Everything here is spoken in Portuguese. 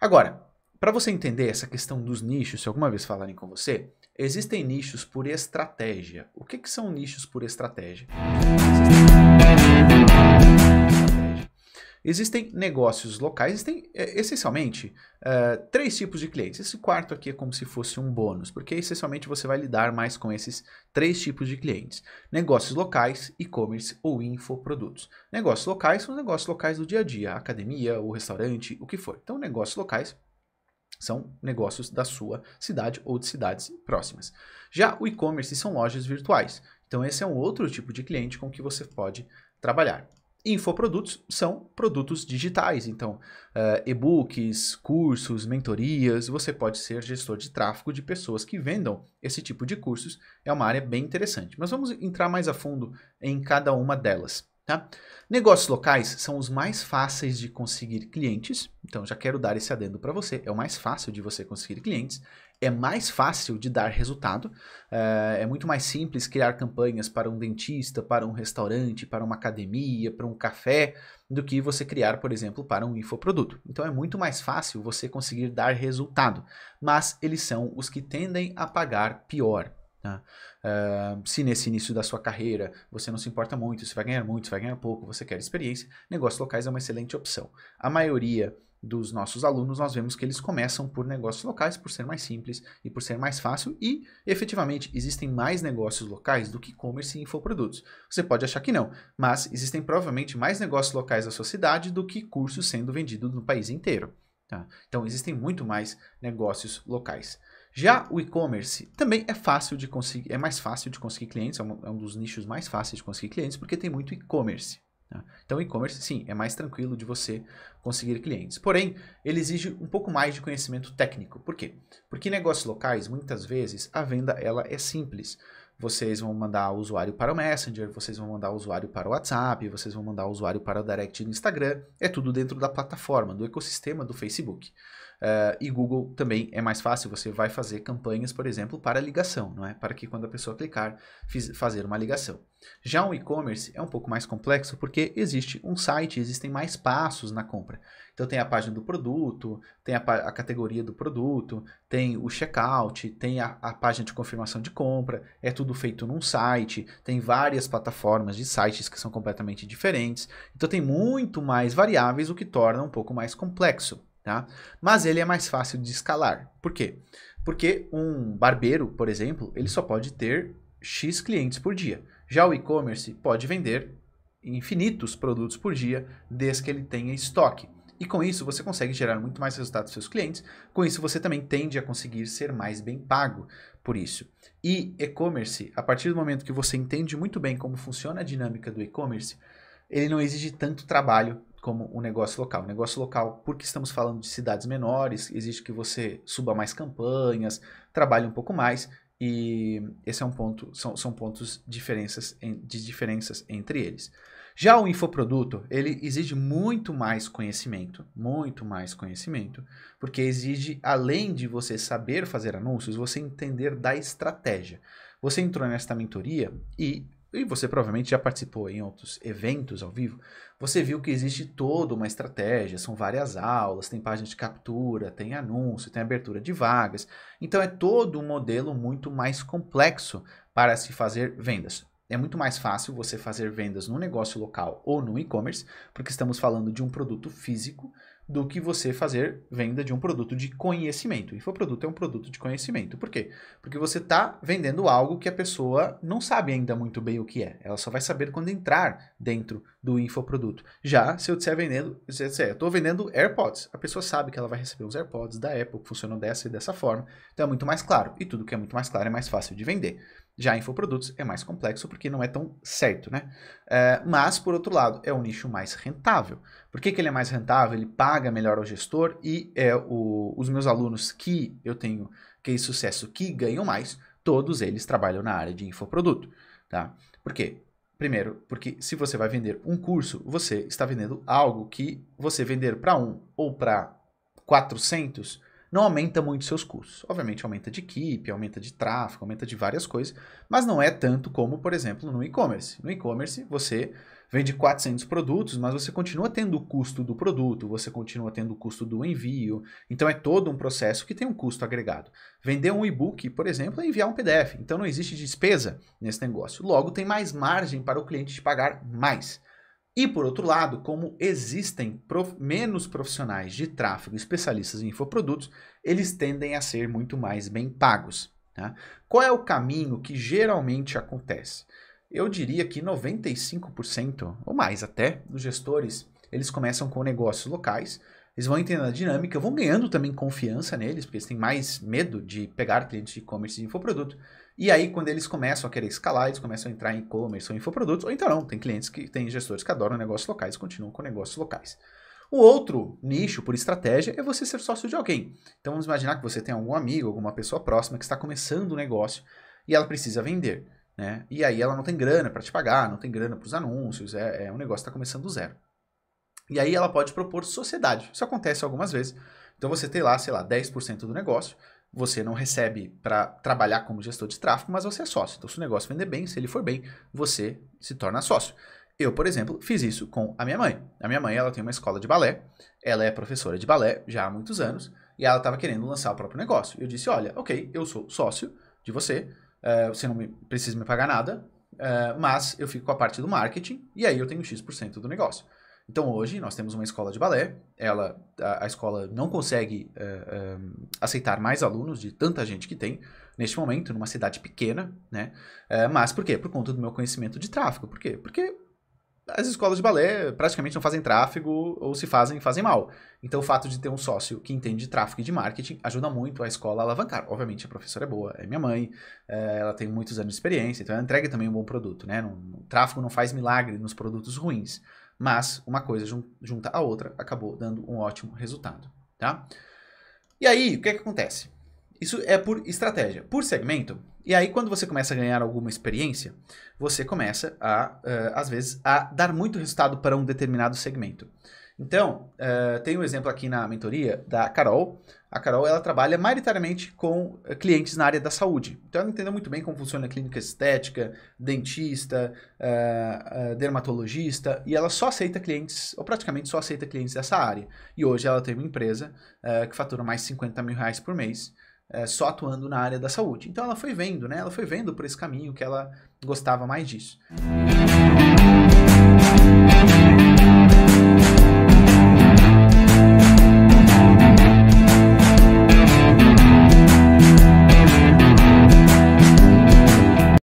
Agora, para você entender essa questão dos nichos, se alguma vez falarem com você, existem nichos por estratégia. O que, que são nichos por estratégia? Existem negócios locais, existem é, essencialmente é, três tipos de clientes. Esse quarto aqui é como se fosse um bônus, porque essencialmente você vai lidar mais com esses três tipos de clientes: negócios locais, e-commerce ou infoprodutos. Negócios locais são negócios locais do dia a dia, a academia, o restaurante, o que for. Então, negócios locais são negócios da sua cidade ou de cidades próximas. Já o e-commerce são lojas virtuais. Então, esse é um outro tipo de cliente com que você pode trabalhar. Infoprodutos são produtos digitais, então uh, e-books, cursos, mentorias. Você pode ser gestor de tráfego de pessoas que vendam esse tipo de cursos, é uma área bem interessante. Mas vamos entrar mais a fundo em cada uma delas. Tá? Negócios locais são os mais fáceis de conseguir clientes, então já quero dar esse adendo para você. É o mais fácil de você conseguir clientes, é mais fácil de dar resultado, é, é muito mais simples criar campanhas para um dentista, para um restaurante, para uma academia, para um café, do que você criar, por exemplo, para um infoproduto. Então é muito mais fácil você conseguir dar resultado, mas eles são os que tendem a pagar pior. Uh, se nesse início da sua carreira você não se importa muito, se vai ganhar muito, você vai ganhar pouco, você quer experiência, negócios locais é uma excelente opção. A maioria dos nossos alunos, nós vemos que eles começam por negócios locais, por ser mais simples e por ser mais fácil, e efetivamente existem mais negócios locais do que e-commerce e infoprodutos. Você pode achar que não, mas existem provavelmente mais negócios locais da sua cidade do que cursos sendo vendidos no país inteiro. Tá? Então existem muito mais negócios locais. Já o e-commerce também é fácil de conseguir, é mais fácil de conseguir clientes, é um, é um dos nichos mais fáceis de conseguir clientes, porque tem muito e-commerce. Né? Então, e-commerce, sim, é mais tranquilo de você conseguir clientes. Porém, ele exige um pouco mais de conhecimento técnico. Por quê? Porque em negócios locais, muitas vezes, a venda ela é simples vocês vão mandar o usuário para o Messenger, vocês vão mandar o usuário para o WhatsApp, vocês vão mandar o usuário para o Direct no Instagram, é tudo dentro da plataforma, do ecossistema do Facebook. Uh, e Google também é mais fácil, você vai fazer campanhas, por exemplo, para ligação, não é? Para que quando a pessoa clicar, fiz, fazer uma ligação. Já o e-commerce é um pouco mais complexo porque existe um site, existem mais passos na compra. Então tem a página do produto, tem a, a categoria do produto, tem o checkout, tem a, a, página de confirmação de compra, é tudo feito num site, tem várias plataformas de sites que são completamente diferentes. Então tem muito mais variáveis, o que torna um pouco mais complexo tá? Mas ele é mais fácil de escalar. Por quê? Porque um barbeiro, por exemplo, ele só pode ter X clientes por dia. Já o e-commerce pode vender infinitos produtos por dia, desde que ele tenha estoque. E com isso você consegue gerar muito mais resultados para seus clientes. Com isso você também tende a conseguir ser mais bem pago por isso. E e-commerce, a partir do momento que você entende muito bem como funciona a dinâmica do e-commerce, ele não exige tanto trabalho como o negócio local. O negócio local, porque estamos falando de cidades menores, exige que você suba mais campanhas, trabalhe um pouco mais, e esse é um ponto, são, são pontos diferenças de diferenças entre eles. Já o infoproduto, ele exige muito mais conhecimento, muito mais conhecimento, porque exige, além de você saber fazer anúncios, você entender da estratégia. Você entrou nesta mentoria e e você provavelmente já participou em outros eventos ao vivo, você viu que existe toda uma estratégia, são várias aulas, tem página de captura, tem anúncio, tem abertura de vagas. Então é todo um modelo muito mais complexo para se fazer vendas. É muito mais fácil você fazer vendas no negócio local ou no e-commerce, porque estamos falando de um produto físico, do que você fazer venda de um produto de conhecimento. Infoproduto é um produto de conhecimento. Por quê? Porque você está vendendo algo que a pessoa não sabe ainda muito bem o que é. Ela só vai saber quando entrar dentro do infoproduto. Já se eu estiver vendendo, se eu estou vendendo AirPods, a pessoa sabe que ela vai receber os AirPods da Apple, que funcionam dessa e dessa forma. Então é muito mais claro. E tudo que é muito mais claro é mais fácil de vender. Já infoprodutos é mais complexo porque não é tão certo, né? É, mas, por outro lado, é um nicho mais rentável. Por que, que ele é mais rentável? Ele paga melhor ao gestor e é o, os meus alunos que eu tenho que é sucesso que ganham mais, todos eles trabalham na área de infoproduto, tá? Por quê? Primeiro, porque se você vai vender um curso, você está vendendo algo que você vender para um ou para 400 não aumenta muito seus custos. Obviamente aumenta de equipe, aumenta de tráfego, aumenta de várias coisas, mas não é tanto como, por exemplo, no e-commerce. No e-commerce você vende 400 produtos, mas você continua tendo o custo do produto, você continua tendo o custo do envio. Então é todo um processo que tem um custo agregado. Vender um e-book, por exemplo, é enviar um PDF. Então não existe despesa nesse negócio. Logo tem mais margem para o cliente te pagar mais. E por outro lado, como existem prof... menos profissionais de tráfego especialistas em infoprodutos, eles tendem a ser muito mais bem pagos. Né? Qual é o caminho que geralmente acontece? Eu diria que 95% ou mais até dos gestores eles começam com negócios locais eles vão entendendo a dinâmica, vão ganhando também confiança neles, porque eles têm mais medo de pegar clientes de e-commerce e infoproduto. E aí, quando eles começam a querer escalar, eles começam a entrar em e-commerce ou infoprodutos, ou então não, tem clientes que têm gestores que adoram negócios locais e continuam com negócios locais. O outro nicho por estratégia é você ser sócio de alguém. Então vamos imaginar que você tem algum amigo, alguma pessoa próxima que está começando um negócio e ela precisa vender. Né? E aí ela não tem grana para te pagar, não tem grana para os anúncios, é, é um negócio que está começando do zero. E aí ela pode propor sociedade. Isso acontece algumas vezes. Então você tem lá, sei lá, 10% do negócio, você não recebe para trabalhar como gestor de tráfego, mas você é sócio. Então se o negócio vender bem, se ele for bem, você se torna sócio. Eu, por exemplo, fiz isso com a minha mãe. A minha mãe, ela tem uma escola de balé, ela é professora de balé já há muitos anos, e ela estava querendo lançar o próprio negócio. Eu disse, olha, ok, eu sou sócio de você, uh, você não me, precisa me pagar nada, uh, mas eu fico com a parte do marketing, e aí eu tenho X% do negócio. Então hoje nós temos uma escola de balé, ela, a, a escola não consegue uh, eh, um, eh, aceitar mais alunos de tanta gente que tem neste momento, numa cidade pequena, né? Uh, mas por quê? Por conta do meu conhecimento de tráfego. Por quê? Porque as escolas de balé praticamente não fazem tráfego ou se fazem, fazem mal. Então o fato de ter um sócio que entende de tráfego e de marketing ajuda muito a escola a alavancar. Obviamente a professora é boa, é minha mãe, ela tem muitos anos de experiência, então ela entrega também um bom produto, né? O tráfego não faz milagre nos produtos ruins. Mas uma coisa junta a outra acabou dando um ótimo resultado, tá? E aí, o que, é que acontece? Isso é por estratégia, por segmento. E aí, quando você começa a ganhar alguma experiência, você começa a, uh, às vezes, a dar muito resultado para um determinado segmento. Então, uh, tem um exemplo aqui na mentoria da Carol. A Carol ela trabalha maioritariamente com eh, clientes na área da saúde. Então, ela entendeu muito bem como funciona a clínica estética, dentista, uh, uh, dermatologista, e ela só aceita clientes, ou praticamente só aceita clientes dessa área. E hoje ela tem uma empresa que fatura mais 50 mil reais por mês. só atuando na área da saúde. Então ela foi vendo, né? Ela foi vendo por esse caminho que ela gostava mais disso. Música